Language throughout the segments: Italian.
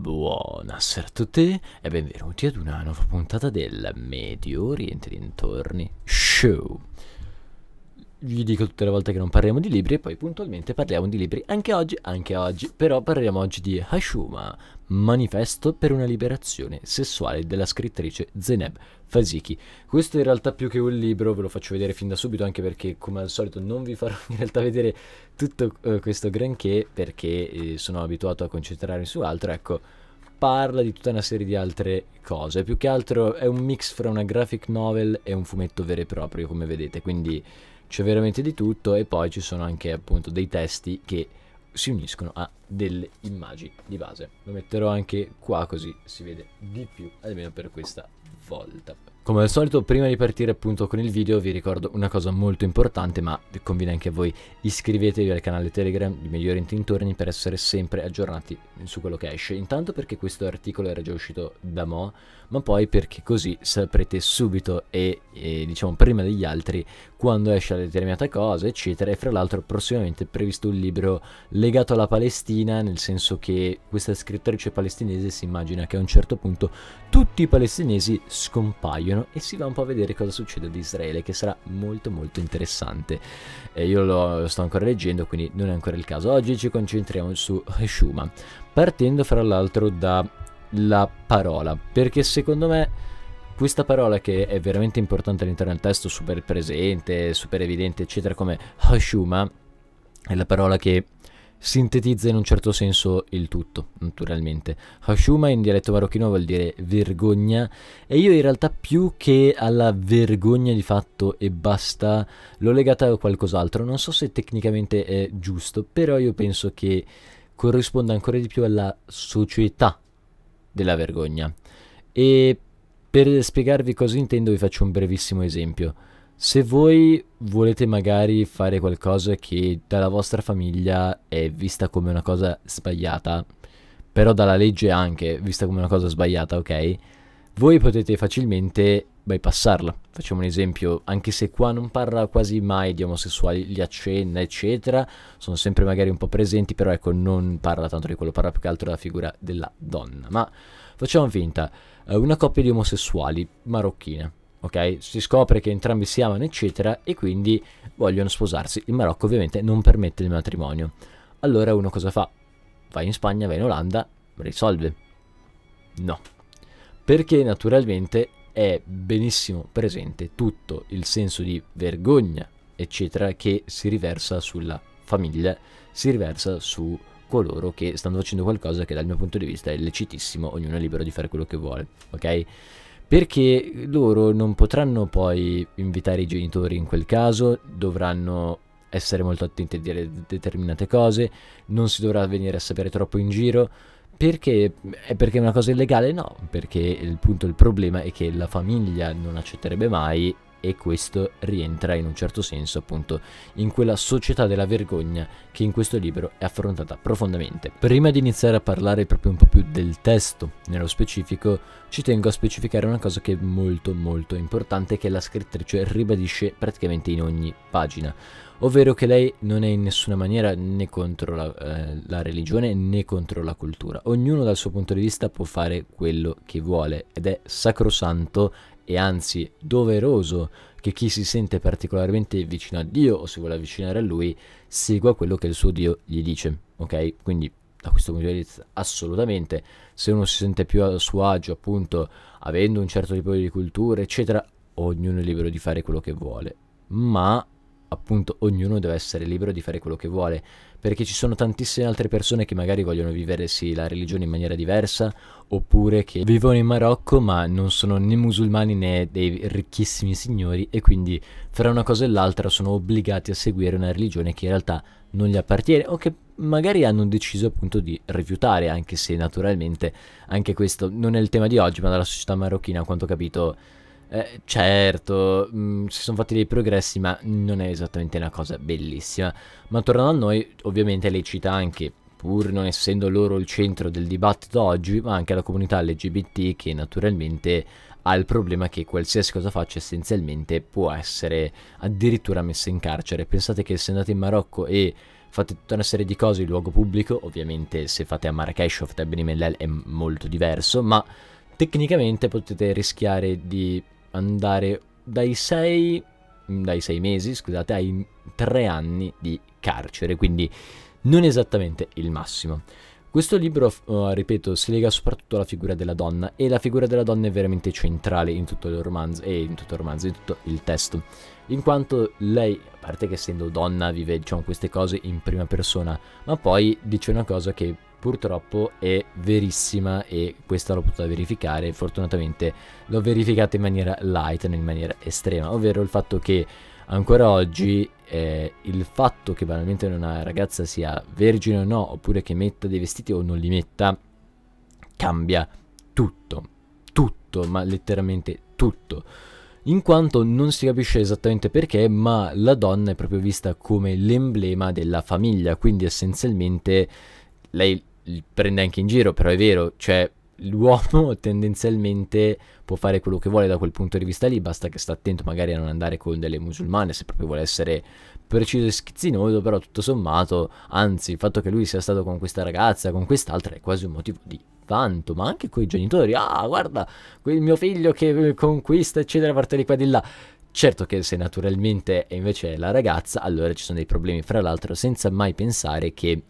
Buonasera a tutti e benvenuti ad una nuova puntata del Medio Oriente Dintorni Show vi dico tutte le volte che non parliamo di libri e poi puntualmente parliamo di libri anche oggi, anche oggi, però parliamo oggi di Hashuma, manifesto per una liberazione sessuale della scrittrice Zeneb Fasichi. Questo in realtà più che un libro ve lo faccio vedere fin da subito anche perché come al solito non vi farò in realtà vedere tutto eh, questo granché perché eh, sono abituato a concentrarmi su altro, ecco parla di tutta una serie di altre cose, più che altro è un mix fra una graphic novel e un fumetto vero e proprio come vedete, quindi c'è veramente di tutto e poi ci sono anche appunto dei testi che si uniscono a delle immagini di base. Lo metterò anche qua così si vede di più, almeno per questa volta. Come al solito prima di partire appunto con il video vi ricordo una cosa molto importante ma conviene anche a voi iscrivetevi al canale Telegram di Migliori Intorni per essere sempre aggiornati su quello che esce intanto perché questo articolo era già uscito da mo ma poi perché così saprete subito e, e diciamo prima degli altri quando esce una determinata cosa eccetera e fra l'altro prossimamente è previsto un libro legato alla Palestina nel senso che questa scrittrice palestinese si immagina che a un certo punto tutti i palestinesi scompaiono vogliono e si va un po' a vedere cosa succede ad Israele che sarà molto molto interessante. Eh, io lo, lo sto ancora leggendo quindi non è ancora il caso. Oggi ci concentriamo su Shuma, partendo fra l'altro dalla parola perché secondo me questa parola che è veramente importante all'interno del testo, super presente, super evidente, eccetera, come Hoshuma, è la parola che sintetizza in un certo senso il tutto, naturalmente. Hashuma in dialetto marocchino vuol dire vergogna e io in realtà più che alla vergogna di fatto e basta l'ho legata a qualcos'altro, non so se tecnicamente è giusto, però io penso che corrisponda ancora di più alla società della vergogna. E per spiegarvi cosa intendo vi faccio un brevissimo esempio. Se voi volete magari fare qualcosa che dalla vostra famiglia è vista come una cosa sbagliata, però dalla legge anche vista come una cosa sbagliata, ok? Voi potete facilmente bypassarla. Facciamo un esempio, anche se qua non parla quasi mai di omosessuali, li accenna, eccetera, sono sempre magari un po' presenti, però ecco, non parla tanto di quello, parla più che altro della figura della donna. Ma facciamo finta, eh, una coppia di omosessuali marocchina ok? Si scopre che entrambi si amano, eccetera, e quindi vogliono sposarsi. Il Marocco ovviamente non permette il matrimonio. Allora uno cosa fa? Vai in Spagna, vai in Olanda, risolve. No. Perché naturalmente è benissimo presente tutto il senso di vergogna, eccetera, che si riversa sulla famiglia, si riversa su coloro che stanno facendo qualcosa che dal mio punto di vista è lecitissimo, ognuno è libero di fare quello che vuole, ok? perché loro non potranno poi invitare i genitori in quel caso, dovranno essere molto attenti a dire determinate cose, non si dovrà venire a sapere troppo in giro. Perché? È perché è una cosa illegale? No, perché il, punto, il problema è che la famiglia non accetterebbe mai e questo rientra in un certo senso appunto in quella società della vergogna che in questo libro è affrontata profondamente. Prima di iniziare a parlare proprio un po' più del testo nello specifico, ci tengo a specificare una cosa che è molto molto importante che la scrittrice ribadisce praticamente in ogni pagina, ovvero che lei non è in nessuna maniera né contro la, eh, la religione né contro la cultura, ognuno dal suo punto di vista può fare quello che vuole ed è sacrosanto e anzi doveroso che chi si sente particolarmente vicino a Dio o si vuole avvicinare a Lui segua quello che il suo Dio gli dice, ok? Quindi da questo punto di vista assolutamente, se uno si sente più a suo agio appunto avendo un certo tipo di cultura eccetera, ognuno è libero di fare quello che vuole, ma appunto ognuno deve essere libero di fare quello che vuole perché ci sono tantissime altre persone che magari vogliono viversi la religione in maniera diversa oppure che vivono in Marocco ma non sono né musulmani né dei ricchissimi signori e quindi fra una cosa e l'altra sono obbligati a seguire una religione che in realtà non gli appartiene o che magari hanno deciso appunto di rifiutare, anche se naturalmente anche questo non è il tema di oggi, ma dalla società marocchina, a quanto ho capito, eh, certo, mh, mm, si sono fatti dei progressi, ma non è esattamente una cosa bellissima. Ma tornando a noi, ovviamente lei cita anche, pur non essendo loro il centro del dibattito oggi, ma anche la comunità LGBT che naturalmente ha il problema che qualsiasi cosa faccia essenzialmente può essere addirittura messa in carcere. Pensate che se andate in Marocco e fate tutta una serie di cose in luogo pubblico, ovviamente se fate a Marrakesh o fate a Beni Mellel è molto diverso, ma tecnicamente potete rischiare di andare dai 6 dai 6 mesi, scusate, ai 3 anni di carcere, quindi non esattamente il massimo. Questo libro, eh, ripeto, si lega soprattutto alla figura della donna e la figura della donna è veramente centrale in tutto il romanzo e in tutto il, romanzo, in tutto il testo, in quanto lei, a parte che essendo donna, vive diciamo, queste cose in prima persona, ma poi dice una cosa che purtroppo è verissima e questa l'ho potuta verificare, fortunatamente l'ho verificata in maniera light, in maniera estrema, ovvero il fatto che ancora oggi eh, il fatto che banalmente una ragazza sia vergine o no, oppure che metta dei vestiti o non li metta, cambia tutto, tutto, ma letteralmente tutto in quanto non si capisce esattamente perché, ma la donna è proprio vista come l'emblema della famiglia, quindi essenzialmente lei prende anche in giro, però è vero, cioè l'uomo tendenzialmente può fare quello che vuole da quel punto di vista lì, basta che sta attento magari a non andare con delle musulmane se proprio vuole essere preciso e schizzinoso, però tutto sommato, anzi, il fatto che lui sia stato con questa ragazza, con quest'altra, è quasi un motivo di vanto, ma anche coi genitori, ah guarda, quel mio figlio che eh, conquista, eccetera, parte di qua e di là. Certo che se naturalmente è invece la ragazza, allora ci sono dei problemi, fra l'altro senza mai pensare che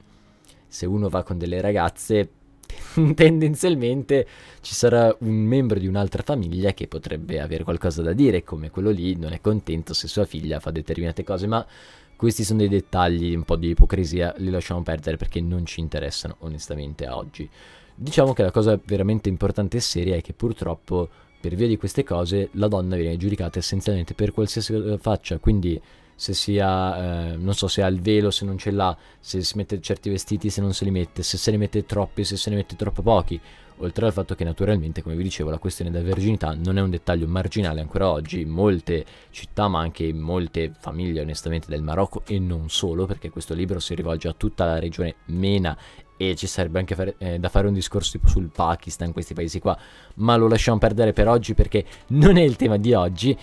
se uno va con delle ragazze tendenzialmente ci sarà un membro di un'altra famiglia che potrebbe avere qualcosa da dire, come quello lì non è contento se sua figlia fa determinate cose, ma questi sono dei dettagli, un po' di ipocrisia, li lasciamo perdere perché non ci interessano onestamente a oggi. Diciamo che la cosa veramente importante e seria è che purtroppo per via di queste cose la donna viene giudicata essenzialmente per qualsiasi faccia, quindi se sia, eh, non so se ha il velo, se non ce l'ha, se si mette certi vestiti, se non se li mette, se se ne mette troppi, se se ne mette troppo pochi. Oltre al fatto che naturalmente, come vi dicevo, la questione della verginità non è un dettaglio marginale ancora oggi, in molte città, ma anche in molte famiglie onestamente del Marocco e non solo, perché questo libro si rivolge a tutta la regione Mena e ci sarebbe anche fare, eh, da fare un discorso tipo sul Pakistan, questi paesi qua, ma lo lasciamo perdere per oggi perché non è il tema di oggi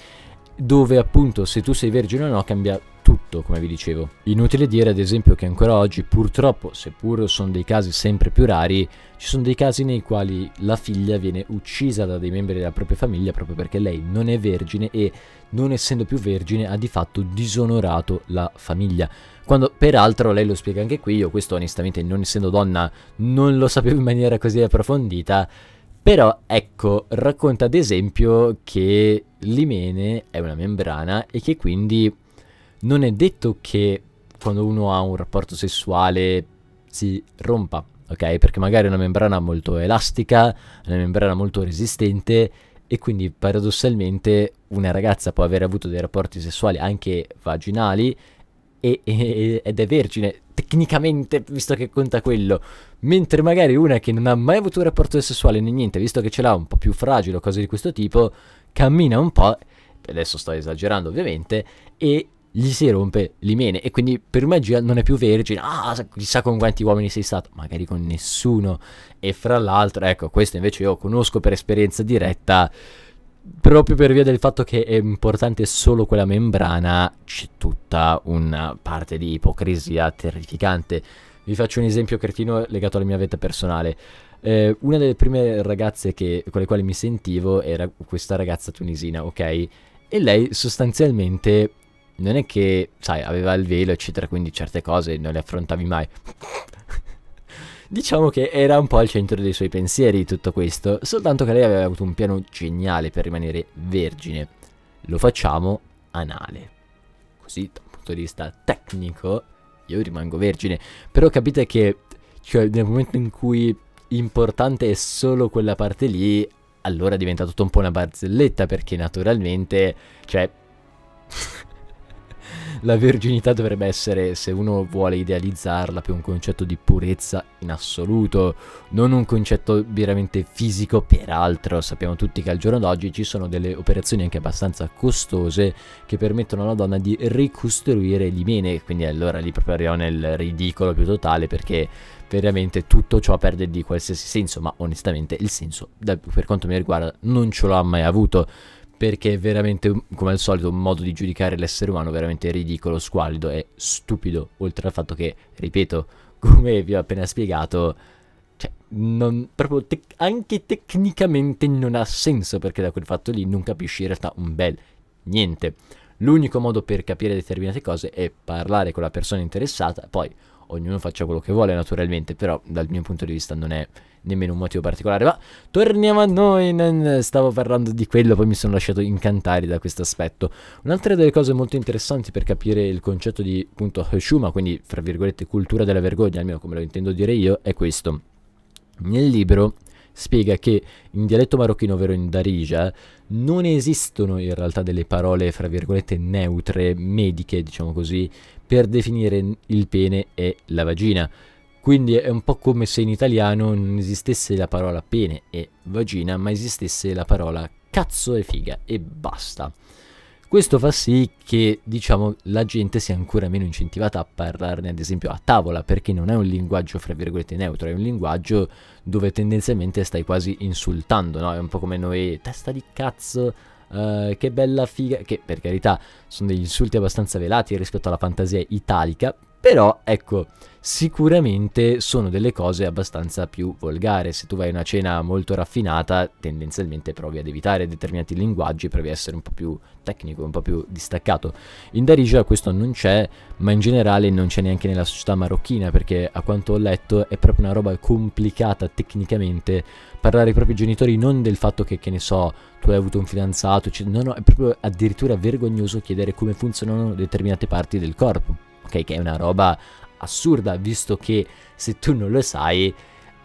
dove appunto se tu sei vergine o no cambia tutto, come vi dicevo. Inutile dire ad esempio che ancora oggi purtroppo, seppur sono dei casi sempre più rari, ci sono dei casi nei quali la figlia viene uccisa da dei membri della propria famiglia proprio perché lei non è vergine e non essendo più vergine ha di fatto disonorato la famiglia. Quando peraltro lei lo spiega anche qui, io questo onestamente non essendo donna non lo sapevo in maniera così approfondita, però ecco, racconta ad esempio che l'imene è una membrana e che quindi non è detto che quando uno ha un rapporto sessuale si rompa, ok? Perché magari è una membrana molto elastica, una membrana molto resistente e quindi paradossalmente una ragazza può aver avuto dei rapporti sessuali anche vaginali e, e, ed è vergine tecnicamente visto che conta quello mentre magari una che non ha mai avuto un rapporto sessuale né niente visto che ce l'ha un po' più fragile o cose di questo tipo cammina un po', adesso sto esagerando ovviamente, e gli si rompe l'imene e quindi per magia non è più vergine, ah chissà con quanti uomini sei stato, magari con nessuno e fra l'altro ecco questo invece io conosco per esperienza diretta proprio per via del fatto che è importante solo quella membrana c'è tutta una parte di ipocrisia terrificante vi faccio un esempio cretino legato alla mia vita personale eh, una delle prime ragazze che, con le quali mi sentivo era questa ragazza tunisina, ok? E lei sostanzialmente non è che, sai, aveva il velo, eccetera, quindi certe cose non le affrontavi mai. diciamo che era un po' al centro dei suoi pensieri tutto questo, soltanto che lei aveva avuto un piano geniale per rimanere vergine. Lo facciamo anale. Così, da un punto di vista tecnico, io rimango vergine. Però capite che, cioè, nel momento in cui importante è solo quella parte lì, allora diventa tutto un po' una barzelletta perché naturalmente, cioè la verginità dovrebbe essere, se uno vuole idealizzarla, più un concetto di purezza in assoluto, non un concetto veramente fisico, peraltro sappiamo tutti che al giorno d'oggi ci sono delle operazioni anche abbastanza costose che permettono alla donna di ricostruire l'imene, quindi allora lì proprio arriviamo nel ridicolo più totale perché veramente tutto ciò perde di qualsiasi senso, ma onestamente il senso per quanto mi riguarda non ce l'ha mai avuto perché è veramente, come al solito, un modo di giudicare l'essere umano veramente ridicolo, squallido e stupido, oltre al fatto che, ripeto, come vi ho appena spiegato, cioè, non, proprio te anche tecnicamente non ha senso perché da quel fatto lì non capisci in realtà un bel niente. L'unico modo per capire determinate cose è parlare con la persona interessata, poi ognuno faccia quello che vuole naturalmente, però dal mio punto di vista non è nemmeno un motivo particolare, ma torniamo a noi, stavo parlando di quello, poi mi sono lasciato incantare da questo aspetto. Un'altra delle cose molto interessanti per capire il concetto di appunto Hushuma, quindi fra virgolette cultura della vergogna, almeno come lo intendo dire io, è questo. Nel libro spiega che in dialetto marocchino, ovvero in Darija, non esistono in realtà delle parole, fra virgolette, neutre, mediche, diciamo così, per definire il pene e la vagina. Quindi è un po' come se in italiano non esistesse la parola pene e vagina, ma esistesse la parola cazzo e figa e basta. Questo fa sì che, diciamo, la gente sia ancora meno incentivata a parlarne, ad esempio, a tavola, perché non è un linguaggio, fra virgolette, neutro, è un linguaggio dove tendenzialmente stai quasi insultando, no? È un po' come noi, testa di cazzo, Uh, che bella figa, che per carità sono degli insulti abbastanza velati rispetto alla fantasia italica, però, ecco, sicuramente sono delle cose abbastanza più volgare. Se tu vai a una cena molto raffinata, tendenzialmente provi ad evitare determinati linguaggi, provi ad essere un po' più tecnico, un po' più distaccato. In Darija questo non c'è, ma in generale non c'è neanche nella società marocchina, perché a quanto ho letto è proprio una roba complicata tecnicamente parlare ai propri genitori non del fatto che, che ne so, tu hai avuto un fidanzato, cioè, no, no, è proprio addirittura vergognoso chiedere come funzionano determinate parti del corpo ok? Che è una roba assurda, visto che se tu non lo sai,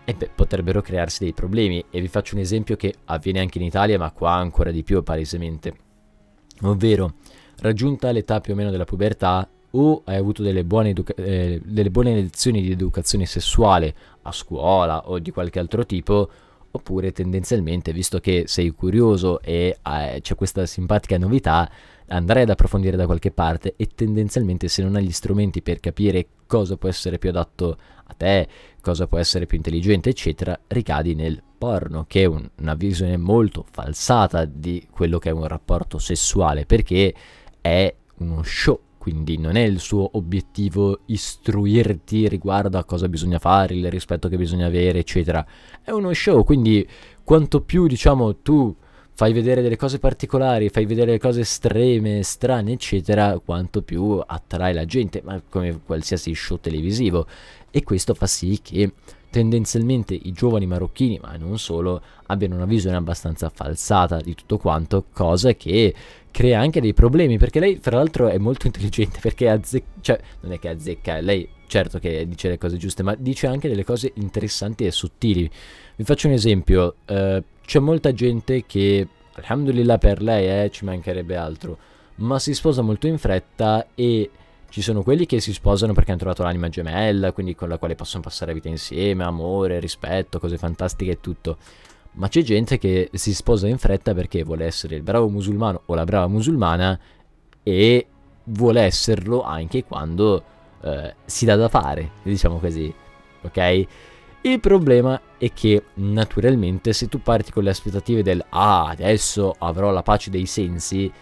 eh beh, potrebbero crearsi dei problemi. E vi faccio un esempio che avviene anche in Italia, ma qua ancora di più palesemente. Ovvero, raggiunta l'età più o meno della pubertà, o hai avuto delle buone, eh, delle buone lezioni di educazione sessuale a scuola o di qualche altro tipo, oppure tendenzialmente, visto che sei curioso e eh, c'è questa simpatica novità, andrai ad approfondire da qualche parte e tendenzialmente se non hai gli strumenti per capire cosa può essere più adatto a te, cosa può essere più intelligente, eccetera, ricadi nel porno, che è un, una visione molto falsata di quello che è un rapporto sessuale, perché è uno show quindi non è il suo obiettivo istruirti riguardo a cosa bisogna fare, il rispetto che bisogna avere, eccetera. È uno show, quindi quanto più diciamo tu fai vedere delle cose particolari, fai vedere cose estreme, strane, eccetera, quanto più attrae la gente, ma come qualsiasi show televisivo. E questo fa sì che tendenzialmente i giovani marocchini, ma non solo, abbiano una visione abbastanza falsata di tutto quanto, cosa che crea anche dei problemi, perché lei fra l'altro è molto intelligente, perché azzecca, cioè non è che azzecca, lei certo che dice le cose giuste, ma dice anche delle cose interessanti e sottili. Vi faccio un esempio, eh, c'è molta gente che, alhamdulillah per lei, eh, ci mancherebbe altro, ma si sposa molto in fretta e ci sono quelli che si sposano perché hanno trovato l'anima gemella, quindi con la quale possono passare vita insieme, amore, rispetto, cose fantastiche e tutto. Ma c'è gente che si sposa in fretta perché vuole essere il bravo musulmano o la brava musulmana e vuole esserlo anche quando eh, si dà da fare, diciamo così, ok? Il problema è che naturalmente se tu parti con le aspettative del ah, adesso avrò la pace dei sensi,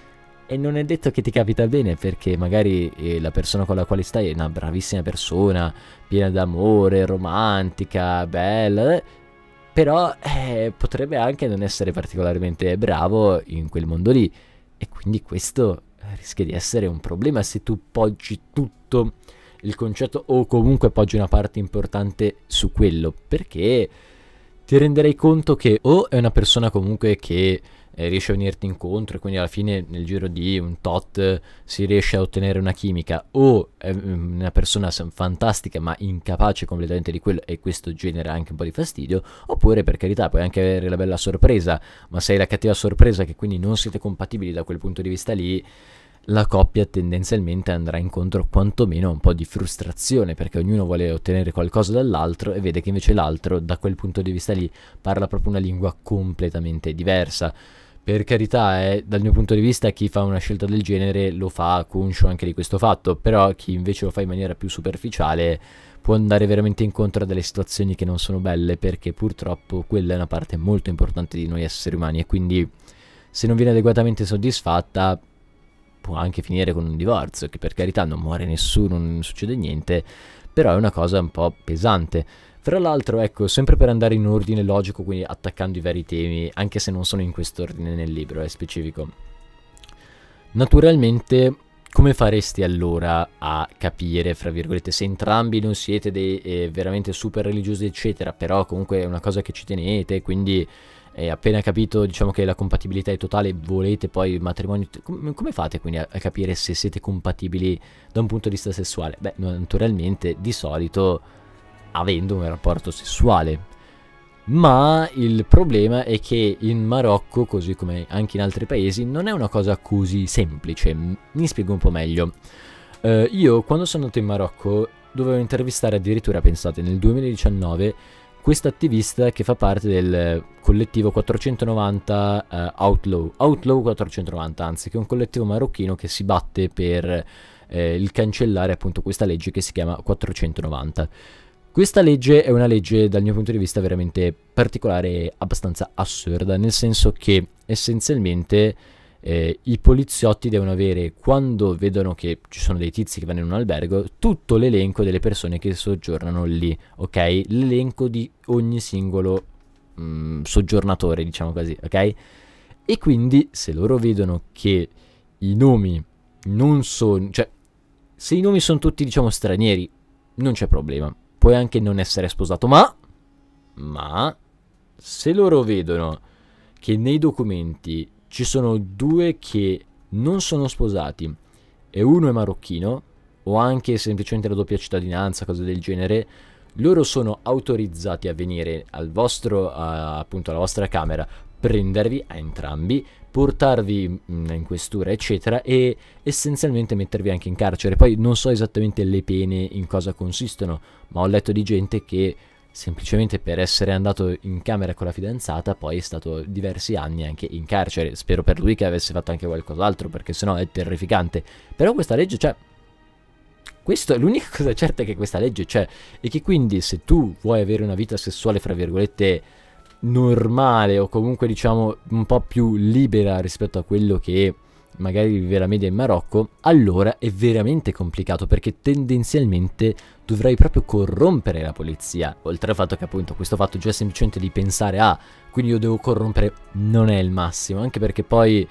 e non è detto che ti capita bene perché magari eh, la persona con la quale stai è una bravissima persona, piena d'amore, romantica, bella, però eh, potrebbe anche non essere particolarmente bravo in quel mondo lì e quindi questo eh, rischia di essere un problema se tu poggi tutto il concetto o comunque poggi una parte importante su quello perché ti renderei conto che o è una persona comunque che eh, riesce a venirti incontro e quindi alla fine nel giro di un tot si riesce a ottenere una chimica o è mm, una persona fantastica ma incapace completamente di quello e questo genera anche un po' di fastidio oppure per carità puoi anche avere la bella sorpresa ma sei la cattiva sorpresa che quindi non siete compatibili da quel punto di vista lì la coppia tendenzialmente andrà incontro quantomeno a un po' di frustrazione perché ognuno vuole ottenere qualcosa dall'altro e vede che invece l'altro da quel punto di vista lì parla proprio una lingua completamente diversa. Per carità, eh, dal mio punto di vista chi fa una scelta del genere lo fa conscio anche di questo fatto, però chi invece lo fa in maniera più superficiale può andare veramente incontro a delle situazioni che non sono belle perché purtroppo quella è una parte molto importante di noi esseri umani e quindi se non viene adeguatamente soddisfatta può anche finire con un divorzio, che per carità non muore nessuno, non succede niente, però è una cosa un po' pesante. Fra l'altro, ecco, sempre per andare in ordine logico, quindi attaccando i vari temi, anche se non sono in quest'ordine nel libro, è eh, specifico. Naturalmente, come faresti allora a capire, fra virgolette, se entrambi non siete dei, eh, veramente super religiosi, eccetera, però comunque è una cosa che ci tenete, quindi e appena capito diciamo che la compatibilità è totale volete poi matrimonio com come fate quindi a, a, capire se siete compatibili da un punto di vista sessuale beh naturalmente di solito avendo un rapporto sessuale ma il problema è che in Marocco così come anche in altri paesi non è una cosa così semplice mi spiego un po' meglio uh, io quando sono andato in Marocco dovevo intervistare addirittura pensate nel 2019 questa attivista che fa parte del collettivo 490 eh, Outlaw, Outlaw 490 anzi, che è un collettivo marocchino che si batte per eh, il cancellare appunto questa legge che si chiama 490. Questa legge è una legge dal mio punto di vista veramente particolare e abbastanza assurda, nel senso che essenzialmente eh, i poliziotti devono avere, quando vedono che ci sono dei tizi che vanno in un albergo, tutto l'elenco delle persone che soggiornano lì, ok? L'elenco di ogni singolo mh, mm, soggiornatore, diciamo così, ok? E quindi se loro vedono che i nomi non sono, cioè se i nomi sono tutti diciamo stranieri, non c'è problema. Puoi anche non essere sposato, ma ma se loro vedono che nei documenti ci sono due che non sono sposati e uno è marocchino o anche semplicemente la doppia cittadinanza, cose del genere, loro sono autorizzati a venire al vostro, a, appunto alla vostra camera, prendervi a entrambi, portarvi mm, in questura eccetera e essenzialmente mettervi anche in carcere. Poi non so esattamente le pene in cosa consistono, ma ho letto di gente che semplicemente per essere andato in camera con la fidanzata, poi è stato diversi anni anche in carcere. Spero per lui che avesse fatto anche qualcos'altro, mm. perché sennò è terrificante. Però questa legge c'è. Cioè, questo è l'unica cosa certa che questa legge c'è. E che quindi se tu vuoi avere una vita sessuale, fra virgolette, normale o comunque diciamo un po' più libera rispetto a quello che magari vive la media in Marocco, allora è veramente complicato perché tendenzialmente dovrai proprio corrompere la polizia. Oltre al fatto che appunto questo fatto già semplicemente di pensare ah, quindi io devo corrompere non è il massimo, anche perché poi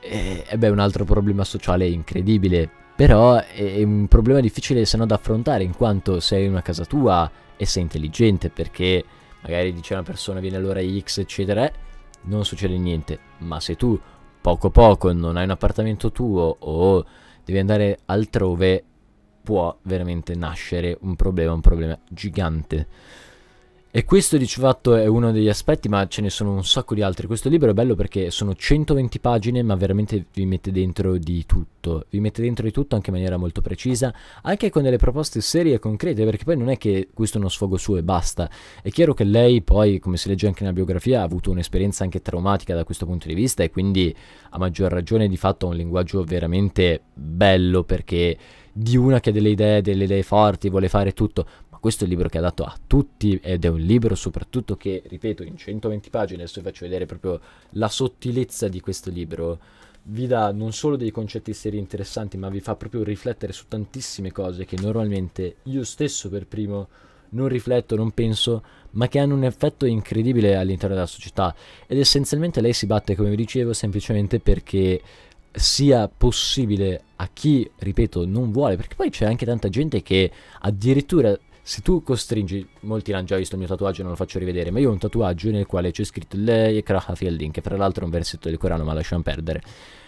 eh, è eh beh, un altro problema sociale incredibile. Però è un problema difficile se no da affrontare in quanto sei in una casa tua e sei intelligente perché magari dice una persona viene all'ora X eccetera, eh, non succede niente, ma se tu poco poco non hai un appartamento tuo o devi andare altrove, può veramente nascere un problema, un problema gigante. E questo di fatto è uno degli aspetti, ma ce ne sono un sacco di altri. Questo libro è bello perché sono 120 pagine, ma veramente vi mette dentro di tutto. Vi mette dentro di tutto anche in maniera molto precisa, anche con delle proposte serie e concrete, perché poi non è che questo è uno sfogo suo e basta. È chiaro che lei poi, come si legge anche nella biografia, ha avuto un'esperienza anche traumatica da questo punto di vista e quindi a maggior ragione di fatto ha un linguaggio veramente bello perché di una che ha delle idee, delle idee forti, vuole fare tutto, questo è il libro che è adatto a tutti ed è un libro soprattutto che, ripeto, in 120 pagine, adesso vi faccio vedere proprio la sottilezza di questo libro, vi dà non solo dei concetti seri interessanti, ma vi fa proprio riflettere su tantissime cose che normalmente io stesso per primo non rifletto, non penso, ma che hanno un effetto incredibile all'interno della società. Ed essenzialmente lei si batte, come vi dicevo, semplicemente perché sia possibile a chi, ripeto, non vuole, perché poi c'è anche tanta gente che addirittura se tu costringi, molti hanno già visto il mio tatuaggio e non lo faccio rivedere, ma io ho un tatuaggio nel quale c'è scritto Le Yekraha Fialdin, che tra l'altro è un versetto del Corano, ma lasciamo perdere.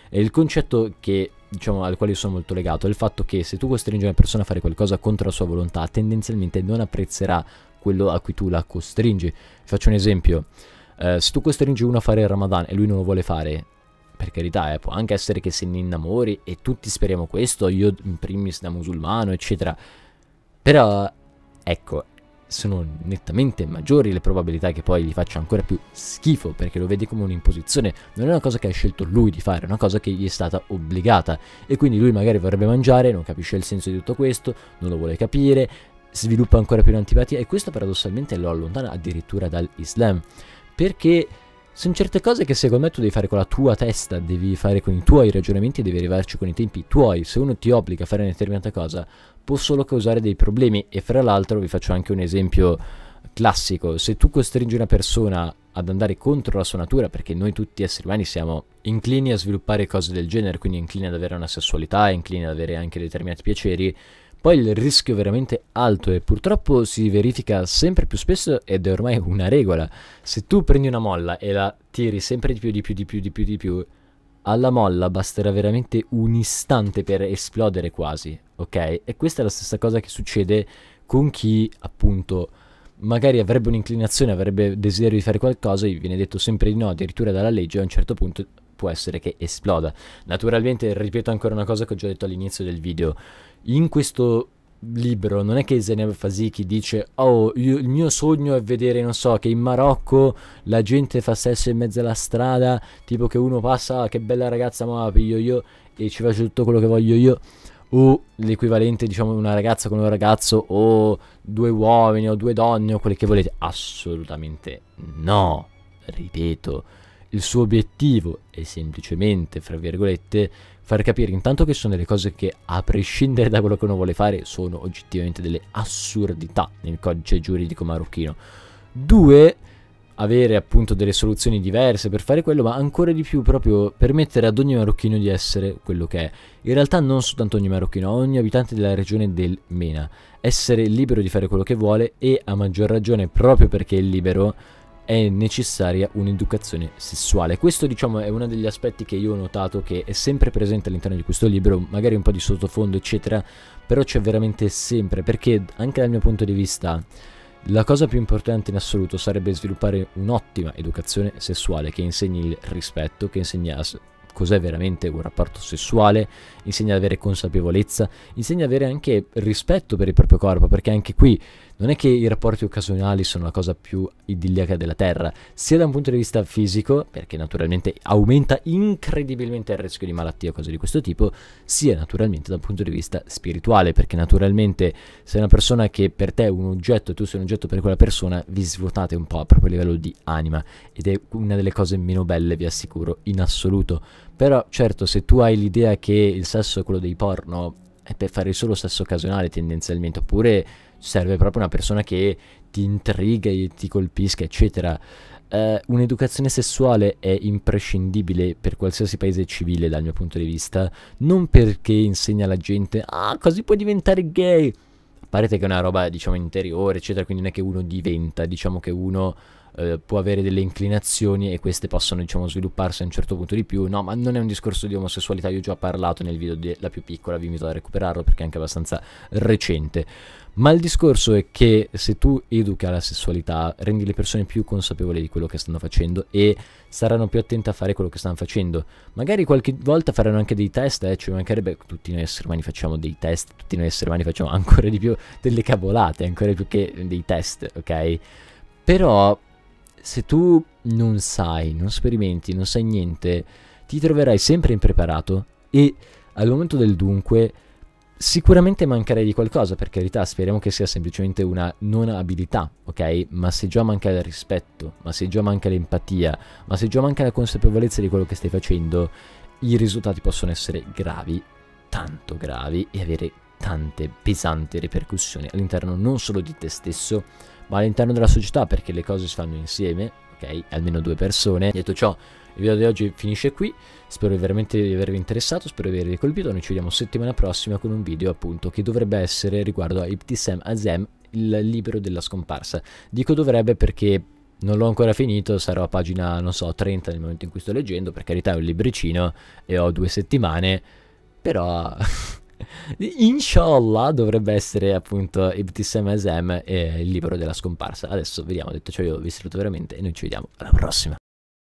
E il concetto che, diciamo, al quale io sono molto legato è il fatto che se tu costringi una persona a fare qualcosa contro la sua volontà, tendenzialmente non apprezzerà quello a cui tu la costringi. Faccio un esempio. Eh, se tu costringi uno a fare il Ramadan e lui non lo vuole fare, per carità, eh, può anche essere che se ne innamori e tutti speriamo questo, io in primis da musulmano, eccetera. Però ecco, sono nettamente maggiori le probabilità che poi gli faccia ancora più schifo perché lo vede come un'imposizione, non è una cosa che ha scelto lui di fare, è una cosa che gli è stata obbligata e quindi lui magari vorrebbe mangiare, non capisce il senso di tutto questo, non lo vuole capire, sviluppa ancora più un'antipatia e questo paradossalmente lo allontana addirittura dall'Islam perché sono certe cose che secondo me tu devi fare con la tua testa, devi fare con i tuoi ragionamenti, devi arrivarci con i tempi tuoi. Se uno ti obbliga a fare una determinata cosa, può solo causare dei problemi e fra l'altro vi faccio anche un esempio classico, se tu costringi una persona ad andare contro la sua natura, perché noi tutti esseri umani siamo inclini a sviluppare cose del genere, quindi inclini ad avere una sessualità, inclini ad avere anche determinati piaceri, poi il rischio veramente alto e purtroppo si verifica sempre più spesso ed è ormai una regola. Se tu prendi una molla e la tiri sempre di più, di più, di più, di più, di più, alla molla basterà veramente un istante per esplodere quasi, ok? E questa è la stessa cosa che succede con chi appunto magari avrebbe un'inclinazione, avrebbe desiderio di fare qualcosa, gli viene detto sempre di no, addirittura dalla legge, a un certo punto può essere che esploda. Naturalmente, ripeto ancora una cosa che ho già detto all'inizio del video, in questo libero, non è che Zeneb Fasiki dice oh io, il mio sogno è vedere, non so, che in Marocco la gente fa sesso in mezzo alla strada, tipo che uno passa, ah, che bella ragazza ma la piglio io e ci faccio tutto quello che voglio io o l'equivalente diciamo una ragazza con un ragazzo o due uomini o due donne o quelle che volete assolutamente no ripeto il suo obiettivo è semplicemente fra virgolette far capire intanto che sono delle cose che a prescindere da quello che uno vuole fare sono oggettivamente delle assurdità nel codice giuridico marocchino. Due, avere appunto delle soluzioni diverse per fare quello, ma ancora di più proprio permettere ad ogni marocchino di essere quello che è. In realtà non soltanto ogni marocchino, ogni abitante della regione del MENA. Essere libero di fare quello che vuole e a maggior ragione proprio perché è libero è necessaria un'educazione sessuale. Questo diciamo è uno degli aspetti che io ho notato che è sempre presente all'interno di questo libro, magari un po' di sottofondo eccetera, però c'è veramente sempre, perché anche dal mio punto di vista la cosa più importante in assoluto sarebbe sviluppare un'ottima educazione sessuale che insegni il rispetto, che insegni a cos'è veramente un rapporto sessuale, insegna ad avere consapevolezza, insegna ad avere anche rispetto per il proprio corpo, perché anche qui non è che i rapporti occasionali sono la cosa più idilliaca della Terra, sia da un punto di vista fisico, perché naturalmente aumenta incredibilmente il rischio di malattia o cose di questo tipo, sia naturalmente da un punto di vista spirituale, perché naturalmente se una persona che per te è un oggetto e tu sei un oggetto per quella persona, vi svuotate un po' a proprio livello di anima ed è una delle cose meno belle, vi assicuro, in assoluto. Però certo, se tu hai l'idea che il sesso è quello dei porno, è per fare solo sesso occasionale tendenzialmente, oppure serve proprio una persona che ti intriga, e ti colpisca, eccetera. Uh, un'educazione sessuale è imprescindibile per qualsiasi paese civile dal mio punto di vista, non perché insegna alla gente, ah, così puoi diventare gay. A parte che è una roba, diciamo, interiore, eccetera, quindi non è che uno diventa, diciamo che uno eh, può avere delle inclinazioni e queste possono diciamo svilupparsi a un certo punto di più no ma non è un discorso di omosessualità io ho già parlato nel video della più piccola vi invito a recuperarlo perché è anche abbastanza recente ma il discorso è che se tu educa la sessualità rendi le persone più consapevoli di quello che stanno facendo e saranno più attente a fare quello che stanno facendo magari qualche volta faranno anche dei test eh, ci mancherebbe tutti noi esseri umani facciamo dei test tutti noi esseri umani facciamo ancora di più delle cavolate ancora più che dei test ok però se tu non sai, non sperimenti, non sai niente, ti troverai sempre impreparato e al momento del dunque sicuramente mancherai di qualcosa, per carità, speriamo che sia semplicemente una non abilità, ok? Ma se già manca il rispetto, ma se già manca l'empatia, ma se già manca la consapevolezza di quello che stai facendo, i risultati possono essere gravi, tanto gravi e avere tante pesanti ripercussioni all'interno non solo di te stesso, ma all'interno della società perché le cose si fanno insieme, ok? Almeno due persone. Detto ciò, il video di oggi finisce qui, spero veramente di avervi interessato, spero di avervi colpito, noi ci vediamo settimana prossima con un video appunto che dovrebbe essere riguardo a Iptisem Azem, il libro della scomparsa. Dico dovrebbe perché non l'ho ancora finito, sarò a pagina, non so, 30 nel momento in cui sto leggendo, per carità è un libricino e ho due settimane, però... Inshallah dovrebbe essere appunto Ibtissam Azam e il libro della scomparsa. Adesso vediamo, detto ciò io vi saluto veramente e noi ci vediamo alla prossima.